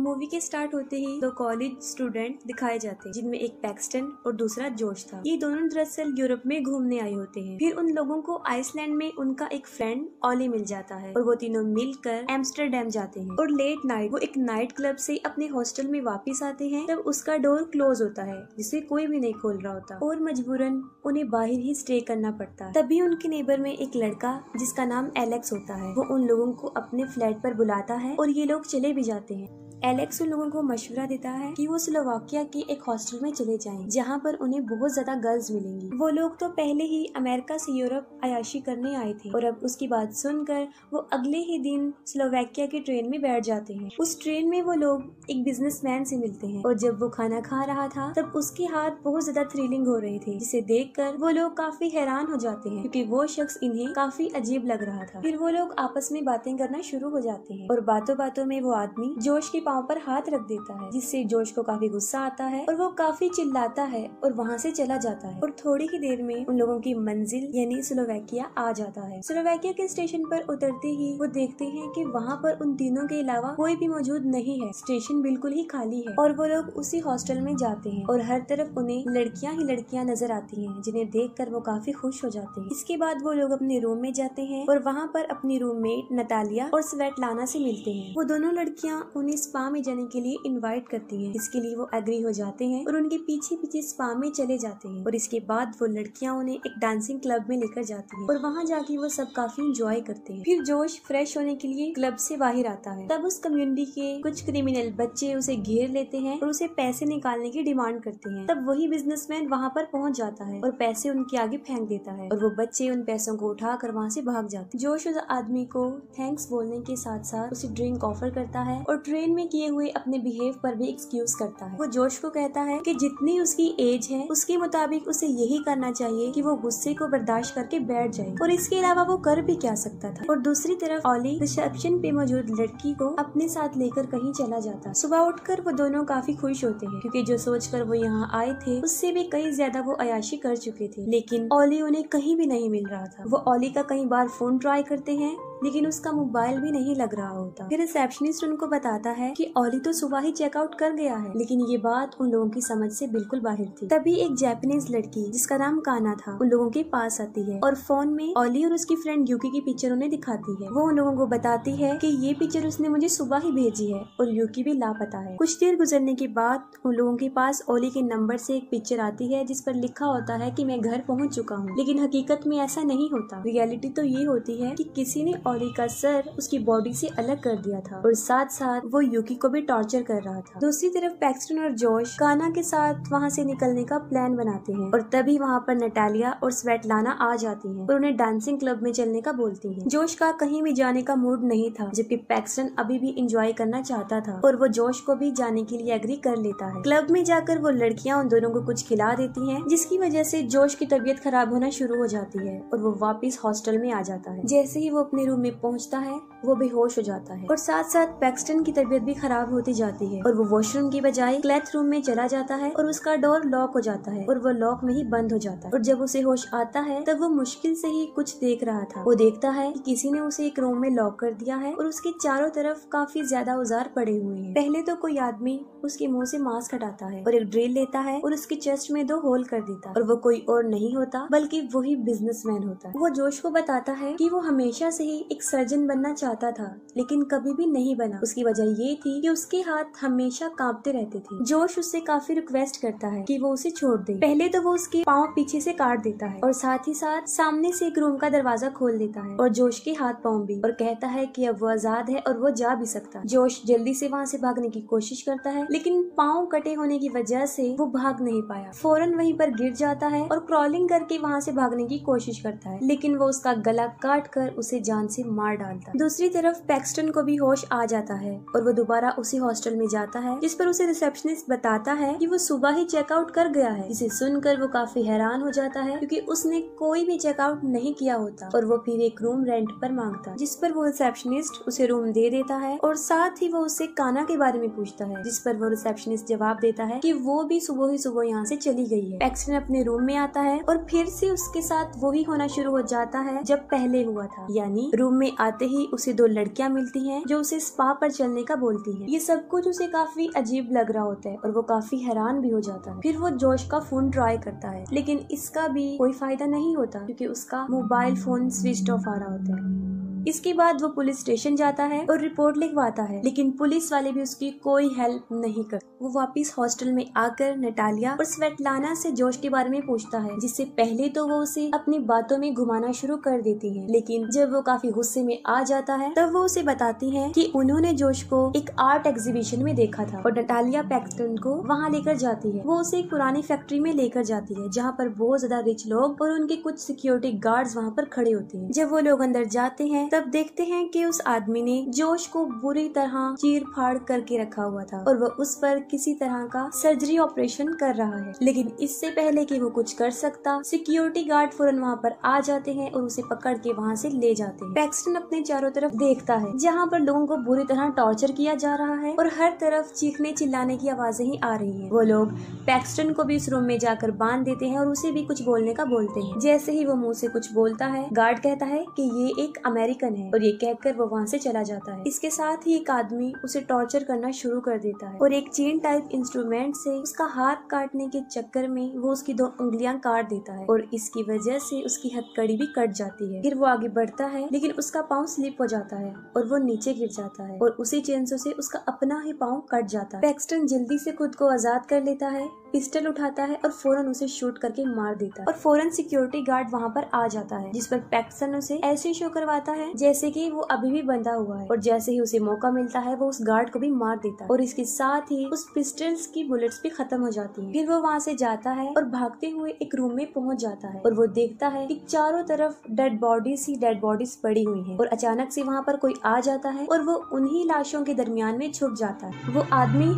Movie के start होते ही दो कॉलेज स्टूडेंट दिखाए जाते हैं जिनमें एक पैक्सटन और दूसरा जोश था ये दोनों दरअसल यूरोप में घूमने आए होते हैं फिर उन लोगों को आइसलैंड में उनका एक फ्रेंड ओली मिल जाता है और वो तीनों मिलकर एम्स्टरडेम जाते हैं और लेट नाइट वो एक नाइट क्लब से अपने हॉस्टल में वापिस आते हैं तब उसका डोर क्लोज होता है जिसे कोई भी नहीं खोल रहा होता और मजबूरन उन्हें बाहर ही स्टे करना पड़ता है तभी उनके नेबर में एक लड़का जिसका नाम एलेक्स होता है वो उन लोगों को अपने फ्लैट पर बुलाता है और ये लोग चले भी जाते हैं एलेक्स उन लोगों को मशवरा देता है कि वो स्लोवाकिया के एक हॉस्टल में चले जाएं, जहाँ पर उन्हें बहुत ज्यादा गर्ल्स मिलेंगी वो लोग तो पहले ही अमेरिका से यूरोप अयाशी करने आए थे और अब उसकी बात सुनकर वो अगले ही दिन स्लोवाकिया के ट्रेन में बैठ जाते हैं उस ट्रेन में वो लोग एक बिजनेसमैन से मिलते हैं और जब वो खाना खा रहा था तब उसके हाथ बहुत ज्यादा थ्रिलिंग हो रहे थे जिसे कर वो लोग काफी हैरान हो जाते हैं क्यूँकी वो शख्स इन्हें काफी अजीब लग रहा था फिर वो लोग आपस में बातें करना शुरू हो जाते हैं और बातों बातों में वो आदमी जोश के पाँव पर हाथ रख देता है जिससे जोश को काफी गुस्सा आता है और वो काफी चिल्लाता है और वहाँ से चला जाता है और थोड़ी ही देर में उन लोगों की मंजिल यानी स्लोवेकिया आ जाता है स्लोवेकिया के स्टेशन पर उतरते ही वो देखते हैं कि वहाँ पर उन तीनों के अलावा कोई भी मौजूद नहीं है स्टेशन बिल्कुल ही खाली है और वो लोग उसी हॉस्टल में जाते हैं और हर तरफ उन्हें लड़कियां ही लड़कियां नजर आती हैं जिन्हें देख वो काफी खुश हो जाते हैं इसके बाद वो लोग अपने रूम में जाते हैं और वहाँ पर अपनी रूममेट नतालिया और लाना से मिलते हैं वो दोनों लड़कियाँ उन्हें स्पा स्पा में जाने के लिए इनवाइट करती है इसके लिए वो एग्री हो जाते हैं और उनके पीछे पीछे स्पा में चले जाते हैं और इसके बाद वो लड़कियां उन्हें एक डांसिंग क्लब में लेकर जाती है और वहाँ जाके वो सब काफी इंजॉय करते हैं फिर जोश फ्रेश होने के लिए क्लब से बाहर आता है तब उस कम्युनिटी के कुछ क्रिमिनल बच्चे उसे घेर लेते हैं और उसे पैसे निकालने की डिमांड करते हैं तब वही बिजनेसमैन वहाँ पर पहुँच जाता है और पैसे उनके आगे फेंक देता है और वो बच्चे उन पैसों को उठा कर वहाँ से भाग जाते जोश उस आदमी को थैंक्स बोलने के साथ साथ उसे ड्रिंक ऑफर करता है और ट्रेन में किए हुए अपने बिहेव पर भी एक्सक्यूज करता है वो जोश को कहता है कि जितनी उसकी एज है उसके मुताबिक उसे यही करना चाहिए कि वो गुस्से को बर्दाश्त करके बैठ जाए और इसके अलावा वो कर भी क्या सकता था और दूसरी तरफ ऑली रिसेप्शन पे मौजूद लड़की को अपने साथ लेकर कहीं चला जाता सुबह उठकर वो दोनों काफी खुश होते हैं क्योंकि जो सोच कर वो यहाँ आए थे उससे भी कई ज्यादा वो अयाशी कर चुके थे लेकिन ओली उन्हें कहीं भी नहीं मिल रहा था वो ओली का कई बार फोन ट्राई करते हैं लेकिन उसका मोबाइल भी नहीं लग रहा होता फिर रिसेप्शनिस्ट उनको बताता है कि ओली तो सुबह ही चेकआउट कर गया है लेकिन ये बात उन लोगों की समझ से बिल्कुल बाहर थी तभी एक जैपनीज लड़की जिसका नाम काना था उन लोगों के पास आती है और फोन में ओली और उसकी फ्रेंड यूकी की पिक्चर उन्हें दिखाती है वो उन लोगों को बताती है की ये पिक्चर उसने मुझे सुबह ही भेजी है और यूकी भी लापता है कुछ देर गुजरने के बाद उन लोगों के पास ओली के नंबर से एक पिक्चर आती है जिस पर लिखा होता है की मैं घर पहुँच चुका हूँ लेकिन हकीकत में ऐसा नहीं होता रियलिटी तो ये होती है की किसी ने ओली का सर उसकी बॉडी से अलग कर दिया था और साथ साथ वो यूकी को भी टॉर्चर कर रहा था दूसरी तरफ पैक्सटन और जोश काना के साथ वहाँ से निकलने का प्लान बनाते हैं और तभी वहाँ पर नटालिया और स्वेट लाना आ जाती है और उन्हें डांसिंग क्लब में चलने का बोलती है जोश का कहीं भी जाने का मूड नहीं था जबकि पैक्सटन अभी भी इंजॉय करना चाहता था और वो जोश को भी जाने के लिए एग्री कर लेता है क्लब में जाकर वो लड़कियाँ उन दोनों को कुछ खिला देती है जिसकी वजह से जोश की तबीयत खराब होना शुरू हो जाती है और वो वापिस हॉस्टल में आ जाता है जैसे ही वो अपने रूम में पहुंचता है वो बेहोश हो जाता है और साथ साथ पैक्सटन की तबीयत भी खराब होती जाती है और वो वॉशरूम की बजाय क्लैथ रूम में चला जाता है और उसका डोर लॉक हो जाता है और वो लॉक में ही बंद हो जाता है और जब उसे होश आता है तब वो मुश्किल से ही कुछ देख रहा था वो देखता है कि किसी ने उसे एक रूम में लॉक कर दिया है और उसके चारों तरफ काफी ज्यादा औजार पड़े हुए हैं पहले तो कोई आदमी उसके मुंह से मास्क हटाता है और एक ड्रिल लेता है और उसके चेस्ट में दो होल कर देता है और वो कोई और नहीं होता बल्कि वही बिजनेसमैन होता है वो जोश को बताता है कि वो हमेशा से ही एक सर्जन बनना चाहता था लेकिन कभी भी नहीं बना उसकी वजह ये थी कि उसके हाथ हमेशा कांपते रहते थे जोश उससे काफी रिक्वेस्ट करता है कि वो उसे छोड़ दे पहले तो वो उसके पाँव पीछे से काट देता है और साथ ही साथ सामने से एक रूम का दरवाजा खोल देता है और जोश के हाथ पाँव भी और कहता है की अब वो आजाद है और वो जा भी सकता जोश जल्दी से वहाँ से भागने की कोशिश करता है लेकिन पाँव कटे होने की वजह से वो भाग नहीं पाया फौरन वहीं पर गिर जाता है और क्रॉलिंग करके वहाँ से भागने की कोशिश करता है लेकिन वो उसका गला काट कर उसे जान से उसे मार डालता दूसरी तरफ पैक्सटन को भी होश आ जाता है और वो दोबारा उसी हॉस्टल में जाता है जिस पर उसे रिसेप्शनिस्ट बताता है कि वो सुबह ही चेकआउट कर गया है इसे सुनकर वो काफी हैरान हो जाता है क्योंकि उसने कोई भी चेकआउट नहीं किया होता और वो फिर एक रूम रेंट पर मांगता जिस पर वो रिसेप्शनिस्ट उसे रूम दे देता है और साथ ही वो उसे काना के बारे में पूछता है जिस पर वो रिसेप्शनिस्ट जवाब देता है की वो भी सुबह ही सुबह यहाँ ऐसी चली गई है पैक्सटन अपने रूम में आता है और फिर से उसके साथ वही होना शुरू हो जाता है जब पहले हुआ था यानी रूम में आते ही उसे दो लड़कियां मिलती हैं जो उसे स्पा पर चलने का बोलती हैं ये सब कुछ उसे काफी अजीब लग रहा होता है और वो काफी हैरान भी हो जाता है फिर वो जोश का फोन ट्राई करता है लेकिन इसका भी कोई फायदा नहीं होता क्योंकि उसका मोबाइल फोन स्विच ऑफ आ रहा होता है इसके बाद वो पुलिस स्टेशन जाता है और रिपोर्ट लिखवाता है लेकिन पुलिस वाले भी उसकी कोई हेल्प नहीं कर वो वापस हॉस्टल में आकर नटालिया और स्वेटलाना से जोश के बारे में पूछता है जिससे पहले तो वो उसे अपनी बातों में घुमाना शुरू कर देती है लेकिन जब वो काफी गुस्से में आ जाता है तब वो उसे बताती है की उन्होंने जोश को एक आर्ट एग्जीबिशन में देखा था और नटालिया पैक्टन को वहाँ लेकर जाती है वो उसे एक पुरानी फैक्ट्री में लेकर जाती है जहाँ पर बहुत ज्यादा रिच लोग और उनके कुछ सिक्योरिटी गार्ड्स वहाँ पर खड़े होते हैं जब वो लोग अंदर जाते हैं तब देखते हैं कि उस आदमी ने जोश को बुरी तरह चीर फाड़ करके रखा हुआ था और वह उस पर किसी तरह का सर्जरी ऑपरेशन कर रहा है लेकिन इससे पहले कि वो कुछ कर सकता सिक्योरिटी गार्ड फौरन वहाँ पर आ जाते हैं और उसे पकड़ के वहाँ से ले जाते हैं पैक्सटन अपने चारों तरफ देखता है जहाँ पर लोगों को बुरी तरह टॉर्चर किया जा रहा है और हर तरफ चीखने चिल्लाने की आवाजें ही आ रही है वो लोग पैक्सटन को भी इस रूम में जाकर बांध देते हैं और उसे भी कुछ बोलने का बोलते हैं जैसे ही वो मुँह से कुछ बोलता है गार्ड कहता है की ये एक अमेरिकन आइकन है और ये कहकर वो वहाँ से चला जाता है इसके साथ ही एक आदमी उसे टॉर्चर करना शुरू कर देता है और एक चेन टाइप इंस्ट्रूमेंट से उसका हाथ काटने के चक्कर में वो उसकी दो उंगलियां काट देता है और इसकी वजह से उसकी हथकड़ी भी कट जाती है फिर वो आगे बढ़ता है लेकिन उसका पाँव स्लिप हो जाता है और वो नीचे गिर जाता है और उसी चेंसों से उसका अपना ही पाँव कट जाता है पैक्सटन जल्दी से खुद को आजाद कर लेता है पिस्टल उठाता है और फौरन उसे शूट करके मार देता है और फौरन सिक्योरिटी गार्ड वहाँ पर आ जाता है जिस पर पैक्सन उसे ऐसे शो करवाता है जैसे कि वो अभी भी बंधा हुआ है और जैसे ही उसे मौका मिलता है वो उस गार्ड को भी मार देता है और इसके साथ ही उस पिस्टल्स की बुलेट्स भी खत्म हो जाती है फिर वो वहाँ से जाता है और भागते हुए एक रूम में पहुँच जाता है और वो देखता है की चारों तरफ डेड बॉडीज ही डेड बॉडीज पड़ी हुई है और अचानक से वहाँ पर कोई आ जाता है और वो उन्ही लाशों के दरमियान में छुप जाता है वो आदमी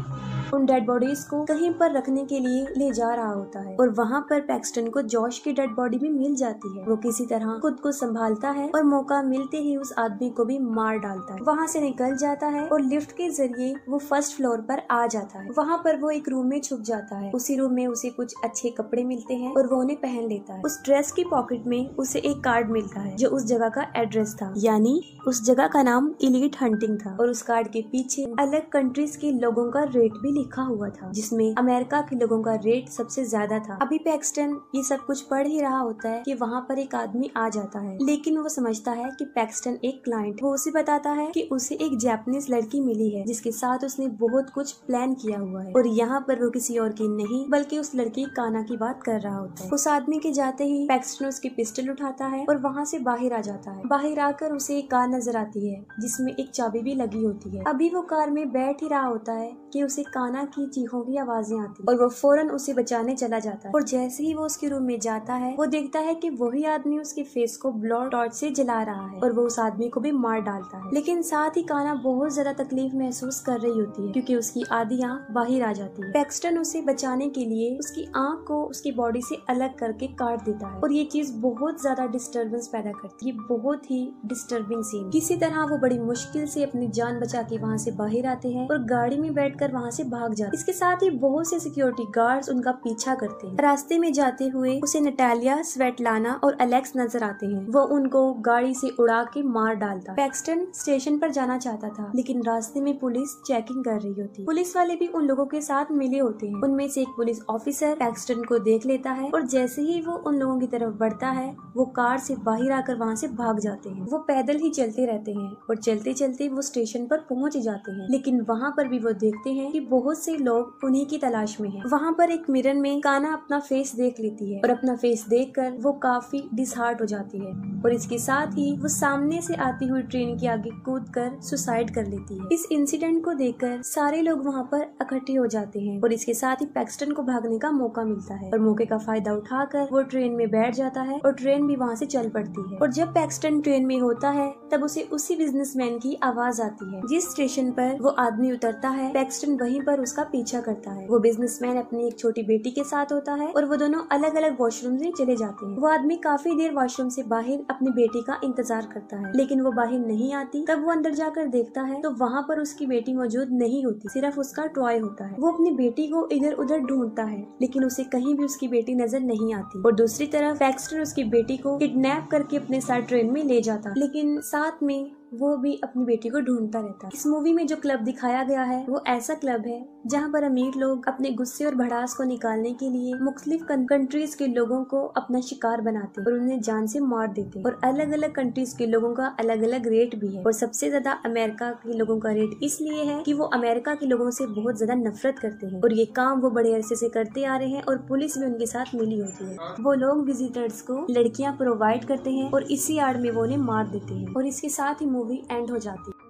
उन डेड बॉडीज को कहीं पर रखने के लिए ले जा रहा होता है और वहाँ पर पैक्सटन को जॉश की डेड बॉडी भी मिल जाती है वो किसी तरह खुद को संभालता है और मौका मिलते ही उस आदमी को भी मार डालता है वहाँ से निकल जाता है और लिफ्ट के जरिए वो फर्स्ट फ्लोर पर आ जाता है वहाँ पर वो एक रूम में छुप जाता है उसी रूम में उसे कुछ अच्छे कपड़े मिलते हैं और वो उन्हें पहन लेता है उस ड्रेस की पॉकेट में उसे एक कार्ड मिलता है जो उस जगह का एड्रेस था यानी उस जगह का नाम इलीट हंटिंग था और उस कार्ड के पीछे अलग कंट्रीज के लोगों का रेट भी लिखा हुआ था जिसमें अमेरिका के लोगों का रेट सबसे ज्यादा था अभी पैक्सटन ये सब कुछ पढ़ ही रहा होता है कि वहाँ पर एक आदमी आ जाता है लेकिन वो समझता है कि पैक्सटन एक क्लाइंट वो उसे बताता है कि उसे एक जैपनीज लड़की मिली है जिसके साथ उसने बहुत कुछ प्लान किया हुआ है और यहाँ पर वो किसी और की नहीं बल्कि उस लड़की काना की बात कर रहा होता है उस आदमी के जाते ही पैक्सटन उसकी पिस्टल उठाता है और वहाँ से बाहर आ जाता है बाहर आकर उसे एक कार नजर आती है जिसमे एक चाबी भी लगी होती है अभी वो कार में बैठ ही रहा होता है कि उसे काना की चीखों की आवाजें आती और वो फौरन उसे बचाने चला जाता है और जैसे ही वो उसके रूम में जाता है वो देखता है कि वही आदमी उसके फेस को ब्लॉड टॉर्च से जला रहा है और वो उस आदमी को भी मार डालता है लेकिन साथ ही काना बहुत ज्यादा तकलीफ महसूस कर रही होती है क्यूँकी उसकी आधी आँख बाहर आ जाती है पैक्सटन उसे बचाने के लिए उसकी आँख को उसकी बॉडी से अलग करके काट देता है और ये चीज बहुत ज्यादा डिस्टर्बेंस पैदा करती है बहुत ही डिस्टर्बिंग सीन किसी तरह वो बड़ी मुश्किल से अपनी जान बचा के वहाँ से बाहर आते हैं और गाड़ी में बैठ लेकर वहाँ से भाग जाता इसके साथ ही बहुत से सिक्योरिटी गार्ड्स उनका पीछा करते हैं रास्ते में जाते हुए उसे नटालिया स्वेट और अलेक्स नजर आते हैं वो उनको गाड़ी से उड़ा के मार डालता पैक्सटन स्टेशन पर जाना चाहता था लेकिन रास्ते में पुलिस चेकिंग कर रही होती पुलिस वाले भी उन लोगों के साथ मिले होते हैं उनमें से एक पुलिस ऑफिसर पैक्सटन को देख लेता है और जैसे ही वो उन लोगों की तरफ बढ़ता है वो कार से बाहर आकर वहाँ से भाग जाते हैं वो पैदल ही चलते रहते हैं और चलते चलते वो स्टेशन पर पहुँच जाते हैं लेकिन वहाँ पर भी वो देखते हैं कि बहुत से लोग उन्हीं की तलाश में हैं। वहाँ पर एक मिरन में काना अपना फेस देख लेती है और अपना फेस देखकर वो काफी डिसहार्ट हो जाती है और इसके साथ ही वो सामने से आती हुई ट्रेन के आगे कूद कर सुसाइड कर लेती है इस इंसिडेंट को देखकर सारे लोग वहाँ पर इकट्ठे हो जाते हैं और इसके साथ ही पैक्सटन को भागने का मौका मिलता है और मौके का फायदा उठाकर वो ट्रेन में बैठ जाता है और ट्रेन भी वहाँ से चल पड़ती है और जब पैक्सटन ट्रेन में होता है तब उसे उसी बिजनेसमैन की आवाज आती है जिस स्टेशन पर वो आदमी उतरता है पैक्सटन असिस्टेंट वहीं पर उसका पीछा करता है वो बिजनेसमैन अपनी एक छोटी बेटी के साथ होता है और वो दोनों अलग अलग वॉशरूम में चले जाते हैं वो आदमी काफी देर वॉशरूम से बाहर अपनी बेटी का इंतजार करता है लेकिन वो बाहर नहीं आती तब वो अंदर जाकर देखता है तो वहाँ पर उसकी बेटी मौजूद नहीं होती सिर्फ उसका टॉय होता है वो अपनी बेटी को इधर उधर ढूंढता है लेकिन उसे कहीं भी उसकी बेटी नजर नहीं आती और दूसरी तरफ फैक्स्टर उसकी बेटी को किडनैप करके अपने साथ ट्रेन में ले जाता लेकिन साथ में वो भी अपनी बेटी को ढूंढता रहता है इस मूवी में जो क्लब दिखाया गया है वो ऐसा क्लब है जहाँ पर अमीर लोग अपने गुस्से और भड़ास को निकालने के लिए मुख्तलिफ कंट्रीज के लोगों को अपना शिकार बनाते और उन्हें जान से मार देते और अलग अलग कंट्रीज के लोगों का अलग अलग रेट भी है और सबसे ज्यादा अमेरिका के लोगों का रेट इसलिए है कि वो अमेरिका के लोगों से बहुत ज्यादा नफरत करते हैं और ये काम वो बड़े अरसे से करते आ रहे हैं और पुलिस भी उनके साथ मिली होती है वो लोग विजिटर्स को लड़कियाँ प्रोवाइड करते हैं और इसी आड़ में वो उन्हें मार देते हैं और इसके साथ ही मूवी एंड हो जाती